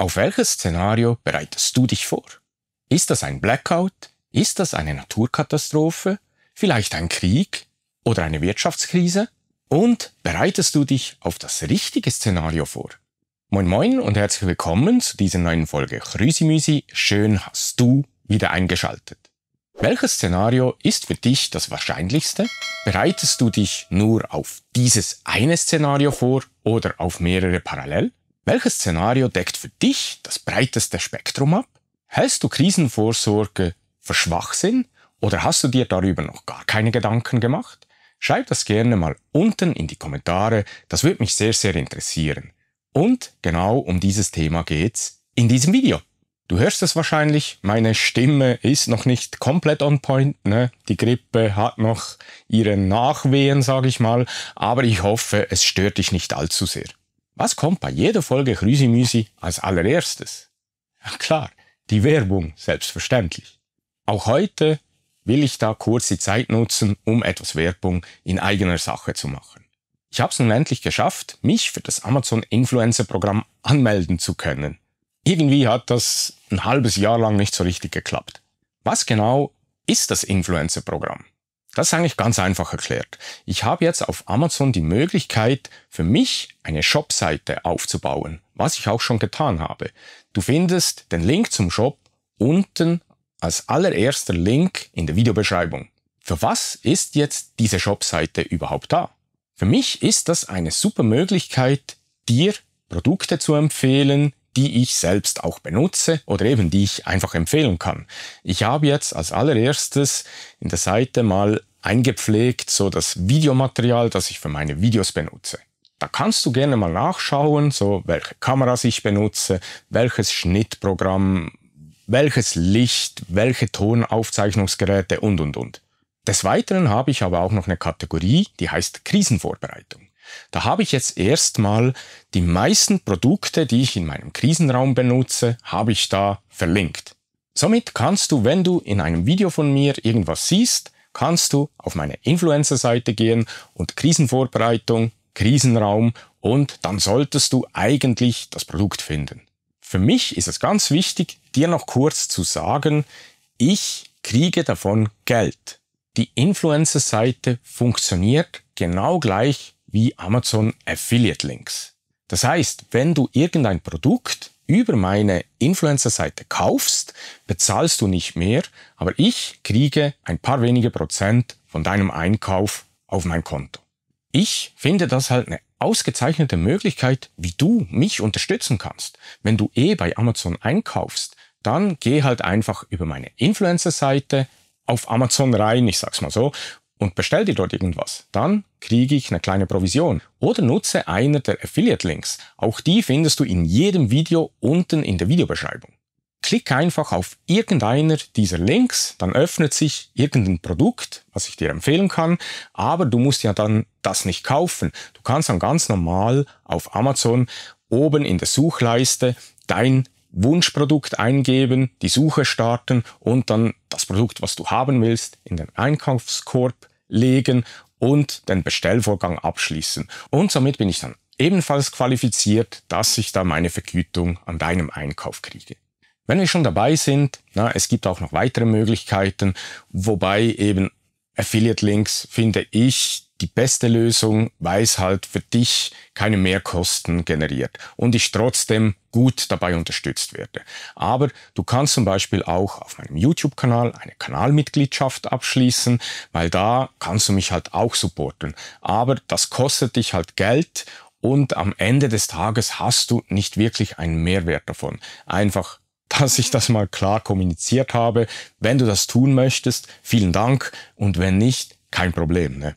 Auf welches Szenario bereitest du dich vor? Ist das ein Blackout? Ist das eine Naturkatastrophe? Vielleicht ein Krieg oder eine Wirtschaftskrise? Und bereitest du dich auf das richtige Szenario vor? Moin moin und herzlich willkommen zu dieser neuen Folge Krüsimüsi. Schön hast du wieder eingeschaltet. Welches Szenario ist für dich das wahrscheinlichste? Bereitest du dich nur auf dieses eine Szenario vor oder auf mehrere parallel? Welches Szenario deckt für dich das breiteste Spektrum ab? Hältst du Krisenvorsorge für Schwachsinn oder hast du dir darüber noch gar keine Gedanken gemacht? Schreib das gerne mal unten in die Kommentare, das würde mich sehr, sehr interessieren. Und genau um dieses Thema geht's in diesem Video. Du hörst es wahrscheinlich, meine Stimme ist noch nicht komplett on point. Ne? Die Grippe hat noch ihre Nachwehen, sage ich mal, aber ich hoffe, es stört dich nicht allzu sehr. Was kommt bei jeder Folge Krüsimüsi als allererstes? Ja, klar, die Werbung, selbstverständlich. Auch heute will ich da kurz die Zeit nutzen, um etwas Werbung in eigener Sache zu machen. Ich habe es nun endlich geschafft, mich für das Amazon Influencer Programm anmelden zu können. Irgendwie hat das ein halbes Jahr lang nicht so richtig geklappt. Was genau ist das Influencer Programm? Das ist eigentlich ganz einfach erklärt. Ich habe jetzt auf Amazon die Möglichkeit, für mich eine Shopseite aufzubauen, was ich auch schon getan habe. Du findest den Link zum Shop unten als allererster Link in der Videobeschreibung. Für was ist jetzt diese Shopseite überhaupt da? Für mich ist das eine super Möglichkeit, dir Produkte zu empfehlen, die ich selbst auch benutze oder eben die ich einfach empfehlen kann. Ich habe jetzt als allererstes in der Seite mal eingepflegt so das Videomaterial, das ich für meine Videos benutze. Da kannst du gerne mal nachschauen, so welche Kameras ich benutze, welches Schnittprogramm, welches Licht, welche Tonaufzeichnungsgeräte und und und. Des Weiteren habe ich aber auch noch eine Kategorie, die heißt Krisenvorbereitung. Da habe ich jetzt erstmal die meisten Produkte, die ich in meinem Krisenraum benutze, habe ich da verlinkt. Somit kannst du, wenn du in einem Video von mir irgendwas siehst, kannst du auf meine Influencer-Seite gehen und Krisenvorbereitung, Krisenraum und dann solltest du eigentlich das Produkt finden. Für mich ist es ganz wichtig, dir noch kurz zu sagen, ich kriege davon Geld. Die Influencer-Seite funktioniert genau gleich wie Amazon Affiliate Links. Das heißt, wenn du irgendein Produkt über meine Influencer-Seite kaufst, bezahlst du nicht mehr, aber ich kriege ein paar wenige Prozent von deinem Einkauf auf mein Konto. Ich finde das halt eine ausgezeichnete Möglichkeit, wie du mich unterstützen kannst. Wenn du eh bei Amazon einkaufst, dann geh halt einfach über meine Influencer-Seite auf Amazon rein, ich sag's mal so, und bestell dir dort irgendwas. Dann kriege ich eine kleine Provision. Oder nutze einer der Affiliate-Links. Auch die findest du in jedem Video unten in der Videobeschreibung. Klick einfach auf irgendeiner dieser Links, dann öffnet sich irgendein Produkt, was ich dir empfehlen kann, aber du musst ja dann das nicht kaufen. Du kannst dann ganz normal auf Amazon oben in der Suchleiste dein Wunschprodukt eingeben, die Suche starten und dann das Produkt, was du haben willst, in den Einkaufskorb legen und den Bestellvorgang abschließen. Und somit bin ich dann ebenfalls qualifiziert, dass ich da meine Vergütung an deinem Einkauf kriege. Wenn wir schon dabei sind, na, es gibt auch noch weitere Möglichkeiten, wobei eben Affiliate Links finde ich die beste Lösung, weil es halt für dich keine Mehrkosten generiert und ich trotzdem gut dabei unterstützt werde. Aber du kannst zum Beispiel auch auf meinem YouTube-Kanal eine Kanalmitgliedschaft abschließen, weil da kannst du mich halt auch supporten. Aber das kostet dich halt Geld und am Ende des Tages hast du nicht wirklich einen Mehrwert davon. Einfach dass ich das mal klar kommuniziert habe. Wenn du das tun möchtest, vielen Dank und wenn nicht, kein Problem. Ne?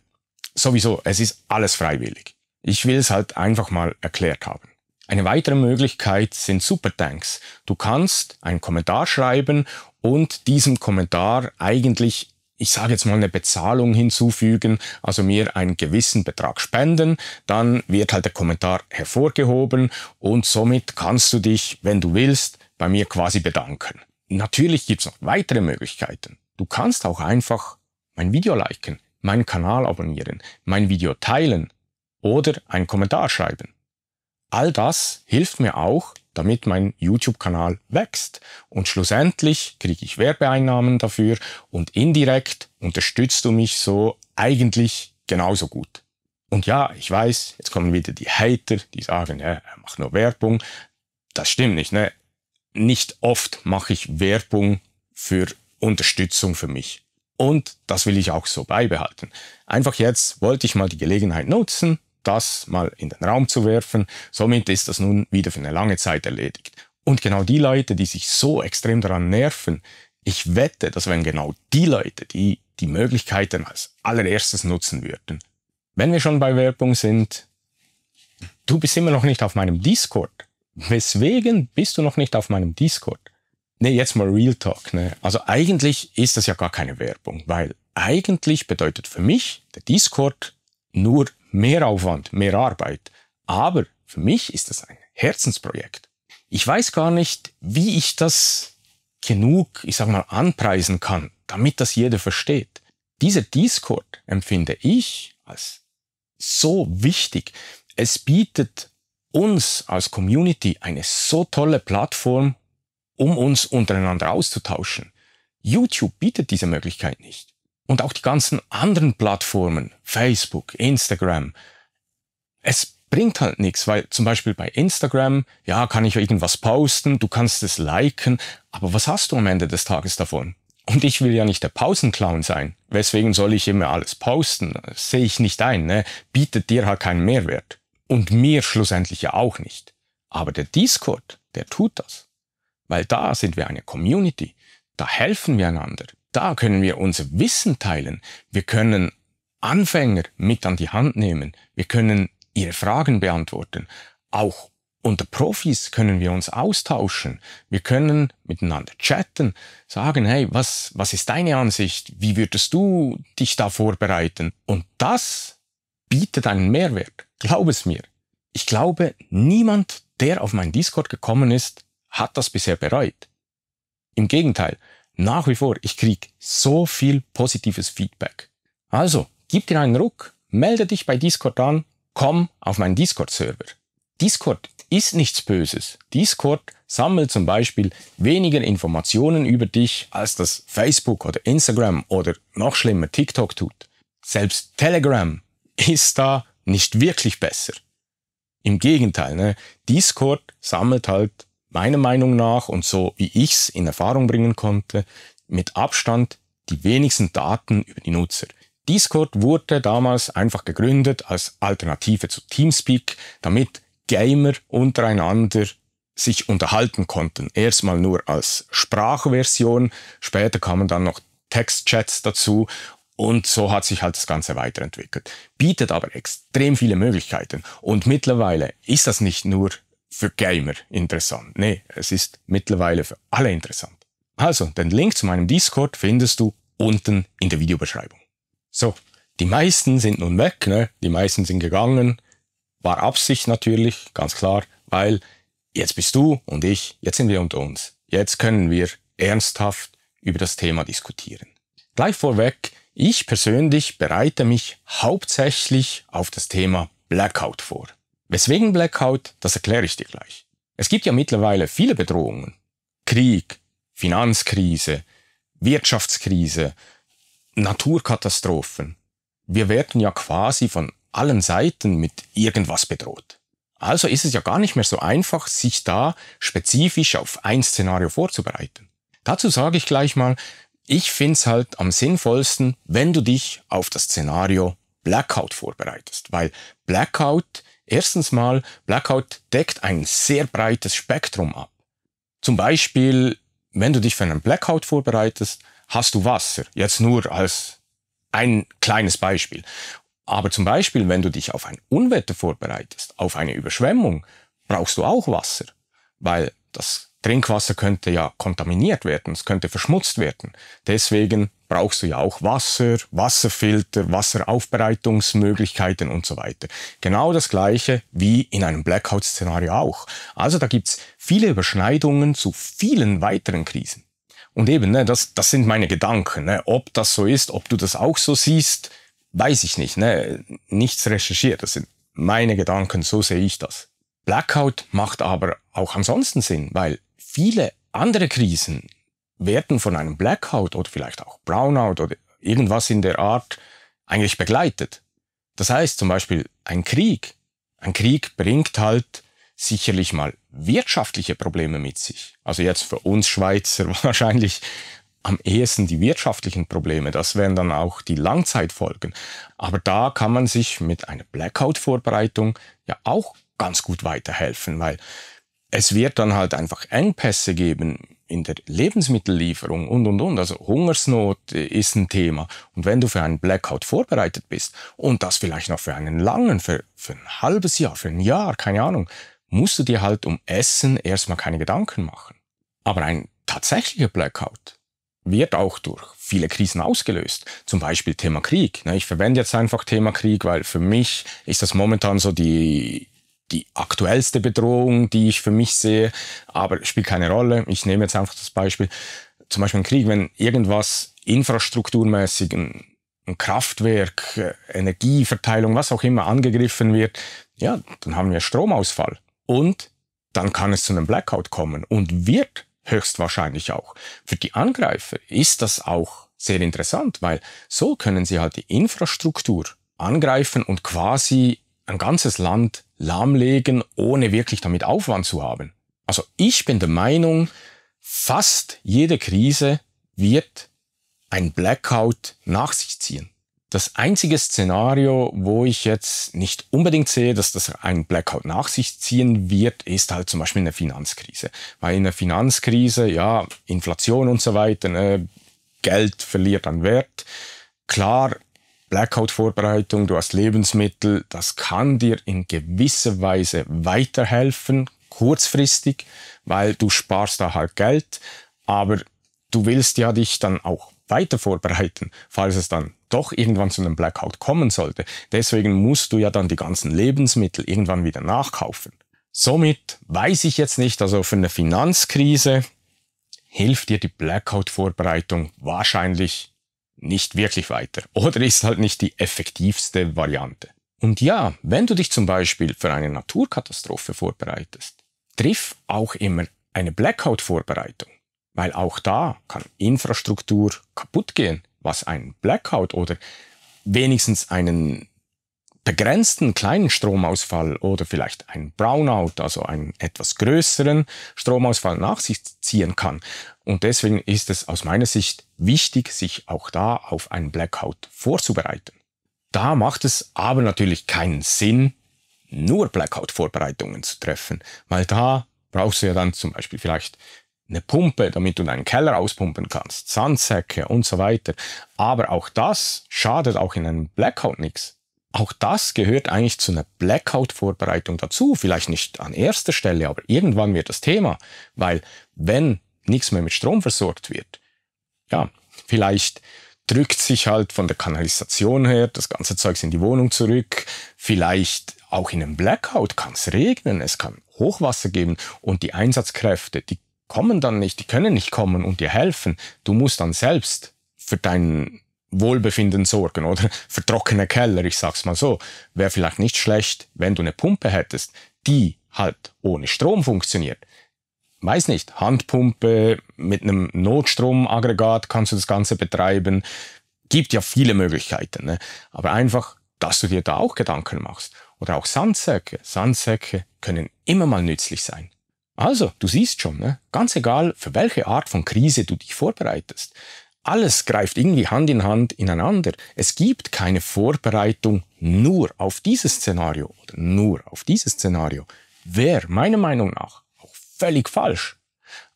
Sowieso, es ist alles freiwillig. Ich will es halt einfach mal erklärt haben. Eine weitere Möglichkeit sind Supertanks. Du kannst einen Kommentar schreiben und diesem Kommentar eigentlich ich sage jetzt mal eine Bezahlung hinzufügen, also mir einen gewissen Betrag spenden, dann wird halt der Kommentar hervorgehoben und somit kannst du dich, wenn du willst, bei mir quasi bedanken. Natürlich gibt's noch weitere Möglichkeiten. Du kannst auch einfach mein Video liken meinen Kanal abonnieren, mein Video teilen oder einen Kommentar schreiben. All das hilft mir auch, damit mein YouTube-Kanal wächst und schlussendlich kriege ich Werbeeinnahmen dafür und indirekt unterstützt du mich so eigentlich genauso gut. Und ja, ich weiß, jetzt kommen wieder die Hater, die sagen, ja, er macht nur Werbung. Das stimmt nicht, ne? Nicht oft mache ich Werbung für Unterstützung für mich. Und das will ich auch so beibehalten. Einfach jetzt wollte ich mal die Gelegenheit nutzen, das mal in den Raum zu werfen. Somit ist das nun wieder für eine lange Zeit erledigt. Und genau die Leute, die sich so extrem daran nerven, ich wette, dass wenn genau die Leute, die die Möglichkeiten als allererstes nutzen würden, wenn wir schon bei Werbung sind, du bist immer noch nicht auf meinem Discord. Weswegen bist du noch nicht auf meinem Discord? Nee, jetzt mal Real Talk. Ne? Also eigentlich ist das ja gar keine Werbung, weil eigentlich bedeutet für mich der Discord nur mehr Aufwand, mehr Arbeit. Aber für mich ist das ein Herzensprojekt. Ich weiß gar nicht, wie ich das genug, ich sag mal, anpreisen kann, damit das jeder versteht. Dieser Discord empfinde ich als so wichtig. Es bietet uns als Community eine so tolle Plattform, um uns untereinander auszutauschen. YouTube bietet diese Möglichkeit nicht. Und auch die ganzen anderen Plattformen, Facebook, Instagram, es bringt halt nichts, weil zum Beispiel bei Instagram, ja, kann ich irgendwas posten, du kannst es liken, aber was hast du am Ende des Tages davon? Und ich will ja nicht der Pausenclown sein. Weswegen soll ich immer alles posten? sehe ich nicht ein, ne? Bietet dir halt keinen Mehrwert. Und mir schlussendlich ja auch nicht. Aber der Discord, der tut das weil da sind wir eine Community, da helfen wir einander, da können wir unser Wissen teilen, wir können Anfänger mit an die Hand nehmen, wir können ihre Fragen beantworten, auch unter Profis können wir uns austauschen. Wir können miteinander chatten, sagen, hey, was, was ist deine Ansicht? Wie würdest du dich da vorbereiten? Und das bietet einen Mehrwert. Glaub es mir. Ich glaube, niemand, der auf meinen Discord gekommen ist, hat das bisher bereut. Im Gegenteil, nach wie vor, ich kriege so viel positives Feedback. Also, gib dir einen Ruck, melde dich bei Discord an, komm auf meinen Discord-Server. Discord ist nichts Böses. Discord sammelt zum Beispiel weniger Informationen über dich, als das Facebook oder Instagram oder noch schlimmer TikTok tut. Selbst Telegram ist da nicht wirklich besser. Im Gegenteil, ne? Discord sammelt halt meiner Meinung nach und so wie ich es in Erfahrung bringen konnte, mit Abstand die wenigsten Daten über die Nutzer. Discord wurde damals einfach gegründet als Alternative zu Teamspeak, damit Gamer untereinander sich unterhalten konnten. Erstmal nur als Sprachversion, später kamen dann noch Textchats dazu und so hat sich halt das Ganze weiterentwickelt. Bietet aber extrem viele Möglichkeiten und mittlerweile ist das nicht nur für Gamer interessant. Nee, es ist mittlerweile für alle interessant. Also, den Link zu meinem Discord findest du unten in der Videobeschreibung. So, die meisten sind nun weg, ne? die meisten sind gegangen. War Absicht natürlich, ganz klar, weil jetzt bist du und ich, jetzt sind wir unter uns. Jetzt können wir ernsthaft über das Thema diskutieren. Gleich vorweg, ich persönlich bereite mich hauptsächlich auf das Thema Blackout vor. Weswegen Blackout, das erkläre ich dir gleich. Es gibt ja mittlerweile viele Bedrohungen. Krieg, Finanzkrise, Wirtschaftskrise, Naturkatastrophen. Wir werden ja quasi von allen Seiten mit irgendwas bedroht. Also ist es ja gar nicht mehr so einfach, sich da spezifisch auf ein Szenario vorzubereiten. Dazu sage ich gleich mal, ich finde es halt am sinnvollsten, wenn du dich auf das Szenario Blackout vorbereitest, weil Blackout Erstens mal, Blackout deckt ein sehr breites Spektrum ab. Zum Beispiel, wenn du dich für einen Blackout vorbereitest, hast du Wasser. Jetzt nur als ein kleines Beispiel. Aber zum Beispiel, wenn du dich auf ein Unwetter vorbereitest, auf eine Überschwemmung, brauchst du auch Wasser, weil das Trinkwasser könnte ja kontaminiert werden, es könnte verschmutzt werden. Deswegen brauchst du ja auch Wasser, Wasserfilter, Wasseraufbereitungsmöglichkeiten und so weiter. Genau das gleiche wie in einem Blackout-Szenario auch. Also da gibt's viele Überschneidungen zu vielen weiteren Krisen. Und eben, ne, das, das sind meine Gedanken. Ne? Ob das so ist, ob du das auch so siehst, weiß ich nicht. Ne? Nichts recherchiert. Das sind meine Gedanken, so sehe ich das. Blackout macht aber auch ansonsten Sinn, weil viele andere Krisen werden von einem Blackout oder vielleicht auch Brownout oder irgendwas in der Art eigentlich begleitet. Das heißt zum Beispiel ein Krieg. Ein Krieg bringt halt sicherlich mal wirtschaftliche Probleme mit sich. Also jetzt für uns Schweizer wahrscheinlich am ehesten die wirtschaftlichen Probleme. Das wären dann auch die Langzeitfolgen. Aber da kann man sich mit einer Blackout-Vorbereitung ja auch ganz gut weiterhelfen, weil es wird dann halt einfach Engpässe geben in der Lebensmittellieferung und, und, und. Also Hungersnot äh, ist ein Thema. Und wenn du für einen Blackout vorbereitet bist und das vielleicht noch für einen langen, für, für ein halbes Jahr, für ein Jahr, keine Ahnung, musst du dir halt um Essen erstmal keine Gedanken machen. Aber ein tatsächlicher Blackout wird auch durch viele Krisen ausgelöst. Zum Beispiel Thema Krieg. Ne? Ich verwende jetzt einfach Thema Krieg, weil für mich ist das momentan so die die aktuellste Bedrohung, die ich für mich sehe, aber spielt keine Rolle. Ich nehme jetzt einfach das Beispiel, zum Beispiel ein Krieg, wenn irgendwas infrastrukturmäßig, ein, ein Kraftwerk, äh, Energieverteilung, was auch immer angegriffen wird, ja, dann haben wir Stromausfall. Und dann kann es zu einem Blackout kommen und wird höchstwahrscheinlich auch. Für die Angreifer ist das auch sehr interessant, weil so können sie halt die Infrastruktur angreifen und quasi ein ganzes Land lahmlegen, ohne wirklich damit Aufwand zu haben. Also ich bin der Meinung, fast jede Krise wird ein Blackout nach sich ziehen. Das einzige Szenario, wo ich jetzt nicht unbedingt sehe, dass das ein Blackout nach sich ziehen wird, ist halt zum Beispiel eine Finanzkrise. Weil in einer Finanzkrise, ja, Inflation und so weiter, ne, Geld verliert an Wert. Klar, Blackout-Vorbereitung, du hast Lebensmittel, das kann dir in gewisser Weise weiterhelfen, kurzfristig, weil du sparst da halt Geld, aber du willst ja dich dann auch weiter vorbereiten, falls es dann doch irgendwann zu einem Blackout kommen sollte. Deswegen musst du ja dann die ganzen Lebensmittel irgendwann wieder nachkaufen. Somit weiß ich jetzt nicht, also für eine Finanzkrise hilft dir die Blackout-Vorbereitung wahrscheinlich nicht wirklich weiter. Oder ist halt nicht die effektivste Variante. Und ja, wenn du dich zum Beispiel für eine Naturkatastrophe vorbereitest, triff auch immer eine Blackout-Vorbereitung. Weil auch da kann Infrastruktur kaputt gehen, was ein Blackout oder wenigstens einen begrenzten kleinen Stromausfall oder vielleicht ein Brownout, also einen etwas größeren Stromausfall nach sich ziehen kann. Und deswegen ist es aus meiner Sicht wichtig, sich auch da auf einen Blackout vorzubereiten. Da macht es aber natürlich keinen Sinn, nur Blackout-Vorbereitungen zu treffen, weil da brauchst du ja dann zum Beispiel vielleicht eine Pumpe, damit du deinen Keller auspumpen kannst, Sandsäcke und so weiter. Aber auch das schadet auch in einem Blackout nichts. Auch das gehört eigentlich zu einer Blackout-Vorbereitung dazu. Vielleicht nicht an erster Stelle, aber irgendwann wird das Thema, weil wenn nichts mehr mit Strom versorgt wird, ja, vielleicht drückt sich halt von der Kanalisation her das ganze Zeug in die Wohnung zurück. Vielleicht auch in einem Blackout kann es regnen, es kann Hochwasser geben und die Einsatzkräfte, die kommen dann nicht, die können nicht kommen und dir helfen. Du musst dann selbst für deinen Wohlbefinden sorgen oder vertrockene Keller, ich sag's mal so, wäre vielleicht nicht schlecht, wenn du eine Pumpe hättest, die halt ohne Strom funktioniert. Weiß nicht, Handpumpe mit einem Notstromaggregat kannst du das Ganze betreiben. Gibt ja viele Möglichkeiten, ne? aber einfach, dass du dir da auch Gedanken machst. Oder auch Sandsäcke. Sandsäcke können immer mal nützlich sein. Also, du siehst schon, ne? ganz egal, für welche Art von Krise du dich vorbereitest. Alles greift irgendwie Hand in Hand ineinander. Es gibt keine Vorbereitung nur auf dieses Szenario oder nur auf dieses Szenario. Wäre meiner Meinung nach auch völlig falsch.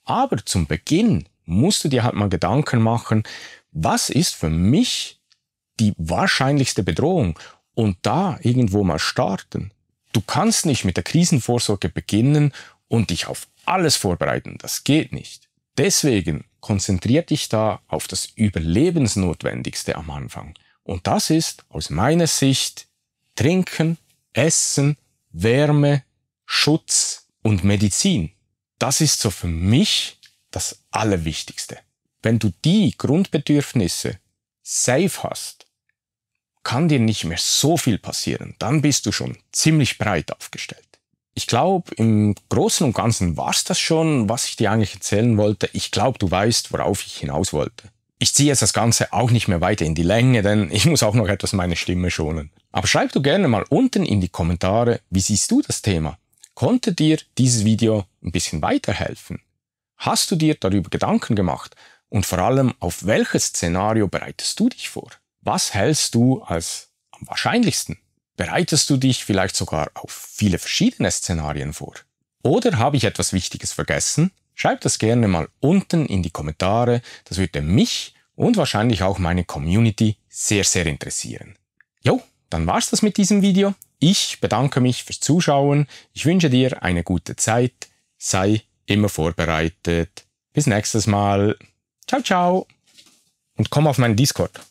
Aber zum Beginn musst du dir halt mal Gedanken machen, was ist für mich die wahrscheinlichste Bedrohung und da irgendwo mal starten. Du kannst nicht mit der Krisenvorsorge beginnen und dich auf alles vorbereiten. Das geht nicht. Deswegen konzentrier dich da auf das Überlebensnotwendigste am Anfang. Und das ist aus meiner Sicht Trinken, Essen, Wärme, Schutz und Medizin. Das ist so für mich das Allerwichtigste. Wenn du die Grundbedürfnisse safe hast, kann dir nicht mehr so viel passieren. Dann bist du schon ziemlich breit aufgestellt ich glaube, im Großen und Ganzen war es das schon, was ich dir eigentlich erzählen wollte. Ich glaube, du weißt, worauf ich hinaus wollte. Ich ziehe jetzt das Ganze auch nicht mehr weiter in die Länge, denn ich muss auch noch etwas meine Stimme schonen. Aber schreib du gerne mal unten in die Kommentare, wie siehst du das Thema? Konnte dir dieses Video ein bisschen weiterhelfen? Hast du dir darüber Gedanken gemacht? Und vor allem, auf welches Szenario bereitest du dich vor? Was hältst du als am wahrscheinlichsten? Bereitest du dich vielleicht sogar auf viele verschiedene Szenarien vor? Oder habe ich etwas Wichtiges vergessen? Schreib das gerne mal unten in die Kommentare, das würde mich und wahrscheinlich auch meine Community sehr, sehr interessieren. Jo, dann war's das mit diesem Video. Ich bedanke mich fürs Zuschauen. Ich wünsche dir eine gute Zeit. Sei immer vorbereitet. Bis nächstes Mal. Ciao, ciao. Und komm auf meinen Discord.